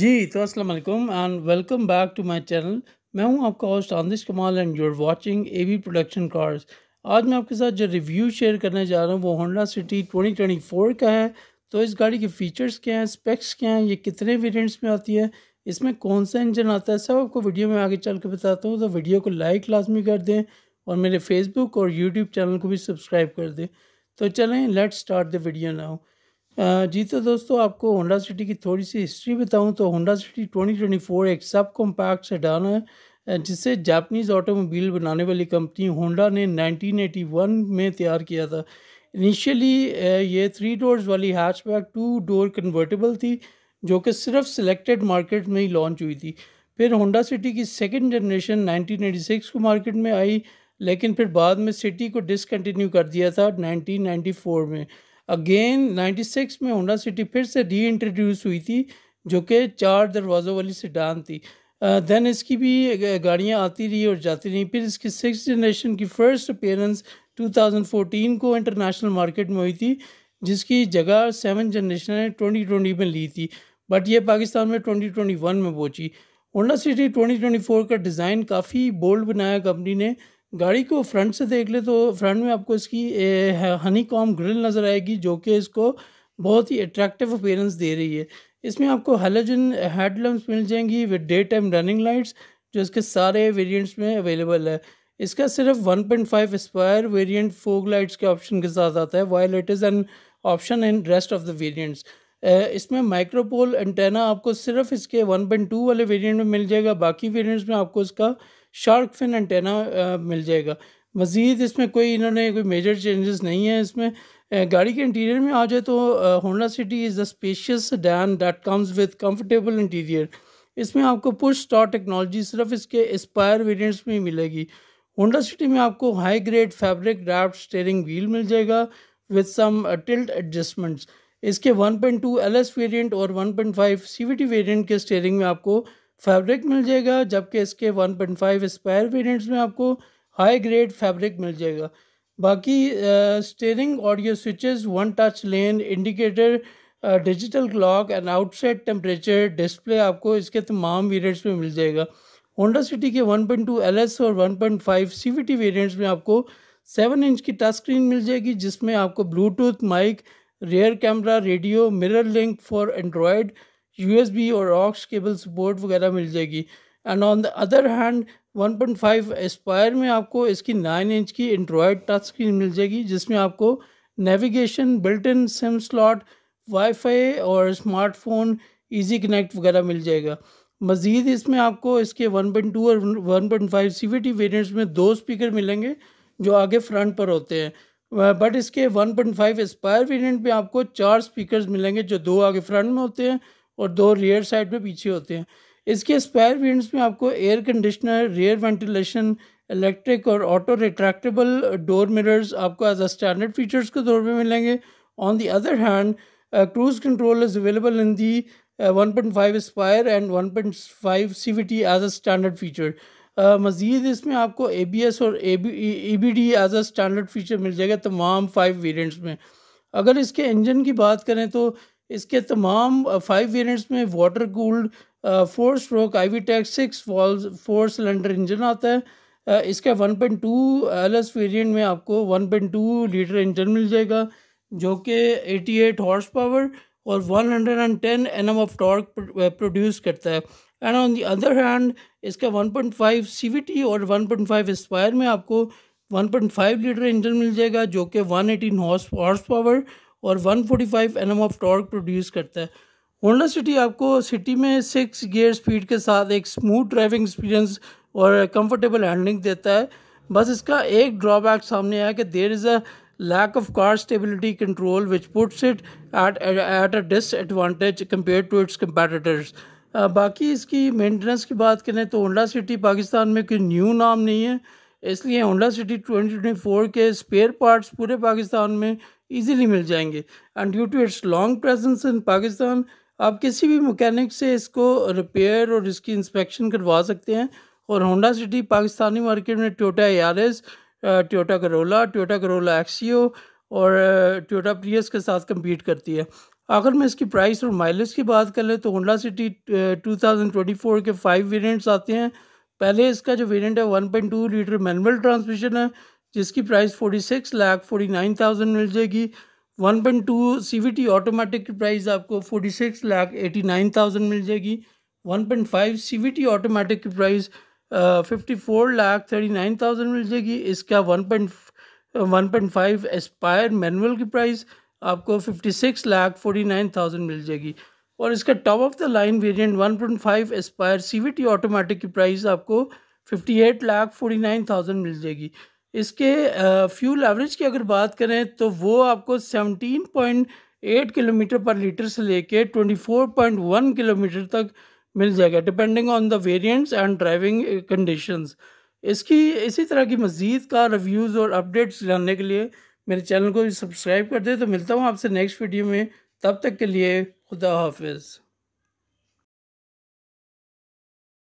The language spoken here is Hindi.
जी तो अस्सलाम वालेकुम and welcome back to my channel मैं हूं आपका host Andish Kamal and you are watching AV production cars आज मैं आपके साथ जो रिव्यू शेयर करने जा रहा हूं वो होंडा सिटी 2024 का है तो इस गाड़ी के फीचर्स क्या हैं स्पेक्स क्या हैं ये कितने वेरिएंट्स में आती है इसमें कौन सा इंजन आता है सब आपको वीडियो में आगे चल के बताता हूँ तो वीडियो को लाइक लाजमी कर दें और मेरे फेसबुक और यूट्यूब चैनल को भी सब्सक्राइब कर दें तो चलें let start the video now जी तो दोस्तों आपको होंडा सिटी की थोड़ी सी हिस्ट्री बताऊं तो होंडा सिटी 2024 एक सब कॉम्पैक्ट सेडान है जिसे जापानीज़ ऑटोमोबाइल बनाने वाली कंपनी होंडा ने 1981 में तैयार किया था इनिशियली ये थ्री डोर्स वाली हैचबैक टू डोर कन्वर्टेबल थी जो कि सिर्फ सिलेक्टेड मार्केट में ही लॉन्च हुई थी फिर होंडा सिटी की सेकेंड जनरेशन नाइनटीन को मार्केट में आई लेकिन फिर बाद में सिटी को डिसकंटिन्यू कर दिया था 1994 में अगेन 96 में होंडा सिटी फिर से री इंट्रोड्यूस हुई थी जो कि चार दरवाज़ों वाली सिडान थी देन uh, इसकी भी गाड़ियाँ आती रही और जाती रही फिर इसकी सिक्स जनरेशन की फ़र्स्ट अपेयरेंस 2014 को इंटरनेशनल मार्केट में हुई थी जिसकी जगह सेवन जनरेशन ने ट्वेंटी में ली थी बट ये पाकिस्तान में ट्वेंटी में पहुंची होंडा सिटी ट्वेंटी का डिज़ाइन काफ़ी बोल्ड बनाया कंपनी ने गाड़ी को फ्रंट से देख ले तो फ्रंट में आपको इसकी हनी कॉम ग्रिल नज़र आएगी जो कि इसको बहुत ही अट्रैक्टिव अपेरेंस दे रही है इसमें आपको हेलोजन हेडलम्प मिल जाएंगी with day time running lights जो इसके सारे वेरिएंट्स में अवेलेबल है इसका सिर्फ 1.5 point square variant fog lights के ऑप्शन के साथ आता है while it is an option in rest of the variants इसमें माइक्रोपोल एंटेना आपको सिर्फ इसके 1.2 वाले वेरिएंट में मिल जाएगा बाकी वेरिएंट्स में आपको इसका शार्क फिन एंटेना मिल जाएगा मज़ीद इसमें कोई इन्होंने कोई मेजर चेंजेस नहीं है इसमें uh, गाड़ी के इंटीरियर में आ जाए तो Honda City is the spacious than that comes with comfortable interior इसमें आपको पुश स्टार टेक्नोलॉजी सिर्फ इसके एस्पायर वेरियंट्स में ही मिलेगी होंडा सिटी में आपको high grade fabric draft steering wheel मिल जाएगा विद सम टिल्ट एडजस्टमेंट्स इसके 1.2 एलएस वेरिएंट और 1.5 सीवीटी वेरिएंट के स्टेयरिंग में आपको फैब्रिक मिल जाएगा जबकि इसके 1.5 स्क्वायर वेरियंट्स में आपको हाई ग्रेड फैब्रिक मिल जाएगा बाकी steering audio switches one touch lane indicator digital clock and outside temperature display आपको इसके तमाम वेरियंट्स में मिल जाएगा होंडा सिटी के 1.2 एस और 1.5 टी वेरिएंट्स में आपको सेवन इंच की टच स्क्रीन मिल जाएगी जिसमें आपको Bluetooth mic rear camera radio mirror link for Android यू और ऑक्स केबल सपोर्ट वगैरह मिल जाएगी and on the other hand 1.5 Aspire में आपको इसकी 9 इंच की एंड्रॉयड टच स्क्रीन मिल जाएगी जिसमें आपको navigation built in sim slot wifi और स्मार्टफोन इजी कनेक्ट वगैरह मिल जाएगा मज़ीद इसमें आपको इसके 1.2 और 1.5 पॉइंट टी वेरिएंट्स में दो स्पीकर मिलेंगे जो आगे फ्रंट पर होते हैं बट uh, इसके 1.5 पॉइंट फाइव एस्पायर वेरियंट में आपको चार स्पीकर मिलेंगे जो दो आगे फ्रंट में होते हैं और दो रियर साइड में पीछे होते हैं इसके स्पायर व्हील्स में आपको air conditioner rear ventilation electric और ऑटो रिट्रैक्टेबल डोर मिरर्स आपको एज अ स्टैंडर्ड फीचर्स के तौर पर मिलेंगे on the other hand cruise control is available in the 1.5 Aspire and 1.5 T as a standard feature मज़ीद इसमें आपको ए बी एस और A B E B D as a standard feature मिल जाएगा तमाम फाइव वेरियंट्स में अगर इसके इंजन की बात करें तो इसके तमाम फाइव वेरिएंट्स में water cooled four stroke I V tech six valve four cylinder engine आता है इसके इसका one point two L S variant में आपको one point two litre engine मिल जाएगा जो कि एटी एट हॉर्स पावर और one hundred and ten N M of torque produce करता है and on the other hand इसका one point five C V T और वन पॉइंट फाइव स्पायर में आपको one point five litre engine मिल जाएगा जो कि one eighteen horse horse power और 145 फोर्टी ऑफ टॉर्क प्रोड्यूस करता है होंडा सिटी आपको सिटी में सिक्स गियर स्पीड के साथ एक स्मूथ ड्राइविंग एक्सपीरियंस और कंफर्टेबल हैंडलिंग देता है बस इसका एक ड्रॉबैक सामने आया कि there is a lack of car stability control which puts it at at a disadvantage compare to it's its बाकी इसकी मेंटेनेंस की बात करें तो होंडा सिटी पाकिस्तान में कोई न्यू नाम नहीं है इसलिए होंडा सिटी 2024 के स्पेयर पार्ट्स पूरे पाकिस्तान में ईजीली मिल जाएंगे and due to its long presence in Pakistan आप किसी भी मकैनिक से इसको रिपेयर और इसकी इंस्पेक्शन करवा सकते हैं और होंडा सिटी पाकिस्तानी मार्केट में Toyota A R S Toyota Corolla Toyota Corolla Axio और टोटा प्रियस के साथ कम्पीट करती है अगर मैं इसकी प्राइस और माइलेज की बात कर लें तो होंडा सिटी 2024 के फाइव वेरिएंट्स आते हैं पहले इसका जो वेरिएंट है 1.2 लीटर मैनुअल ट्रांसमिशन है जिसकी price forty six lakh forty nine thousand मिल जाएगी one point two C V T automatic की प्राइस आपको forty six lakh eighty nine thousand मिल जाएगी one point five C V T automatic की price fifty four lakh thirty nine thousand मिल जाएगी इसका one point one point five Aspire manual की प्राइस आपको fifty six lakh forty nine thousand मिल जाएगी और इसका top of the line variant one point five Aspire C V T automatic की प्राइस आपको fifty eight lakh forty nine thousand मिल जाएगी इसके फ्यूल एवरेज की अगर बात करें तो वो आपको 17.8 किलोमीटर पर लीटर से लेके 24.1 किलोमीटर तक मिल जाएगा depending on the variants and driving conditions इसकी इसी तरह की मज़ीद का रिव्यूज़ और अपडेट्स जानने के लिए मेरे चैनल को सब्सक्राइब कर दें तो मिलता हूँ आपसे नेक्स्ट वीडियो में तब तक के लिए खुदा हाफिज़